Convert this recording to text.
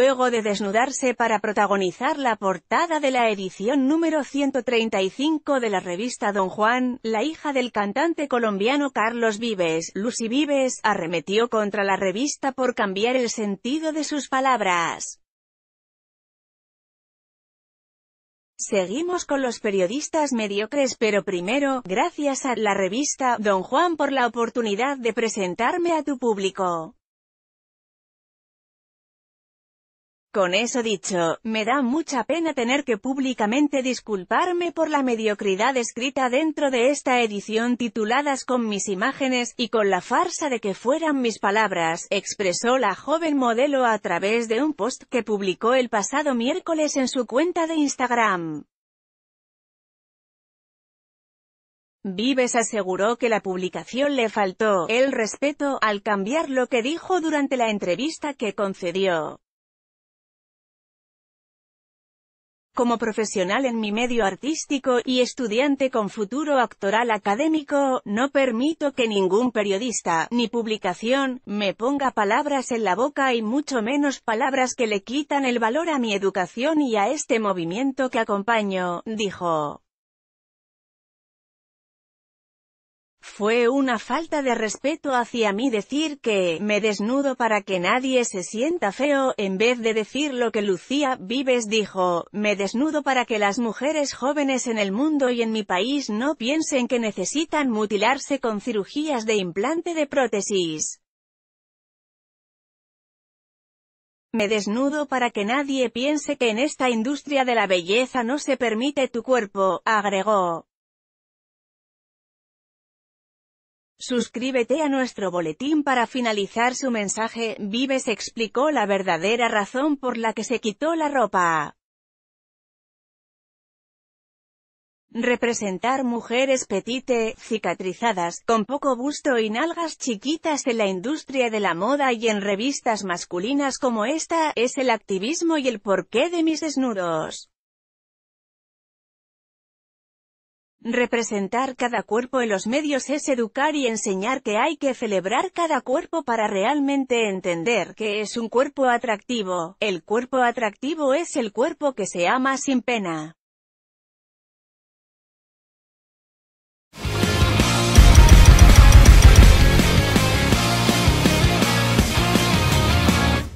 luego de desnudarse para protagonizar la portada de la edición número 135 de la revista Don Juan, la hija del cantante colombiano Carlos Vives, Lucy Vives, arremetió contra la revista por cambiar el sentido de sus palabras. Seguimos con los periodistas mediocres pero primero, gracias a la revista Don Juan por la oportunidad de presentarme a tu público. Con eso dicho, me da mucha pena tener que públicamente disculparme por la mediocridad escrita dentro de esta edición tituladas con mis imágenes, y con la farsa de que fueran mis palabras, expresó la joven modelo a través de un post que publicó el pasado miércoles en su cuenta de Instagram. Vives aseguró que la publicación le faltó el respeto al cambiar lo que dijo durante la entrevista que concedió. como profesional en mi medio artístico y estudiante con futuro actoral académico, no permito que ningún periodista, ni publicación, me ponga palabras en la boca y mucho menos palabras que le quitan el valor a mi educación y a este movimiento que acompaño, dijo. Fue una falta de respeto hacia mí decir que, me desnudo para que nadie se sienta feo, en vez de decir lo que Lucía Vives dijo, me desnudo para que las mujeres jóvenes en el mundo y en mi país no piensen que necesitan mutilarse con cirugías de implante de prótesis. Me desnudo para que nadie piense que en esta industria de la belleza no se permite tu cuerpo, agregó. Suscríbete a nuestro boletín para finalizar su mensaje, Vives explicó la verdadera razón por la que se quitó la ropa. Representar mujeres petite, cicatrizadas, con poco gusto y nalgas chiquitas en la industria de la moda y en revistas masculinas como esta, es el activismo y el porqué de mis desnudos. Representar cada cuerpo en los medios es educar y enseñar que hay que celebrar cada cuerpo para realmente entender que es un cuerpo atractivo. El cuerpo atractivo es el cuerpo que se ama sin pena.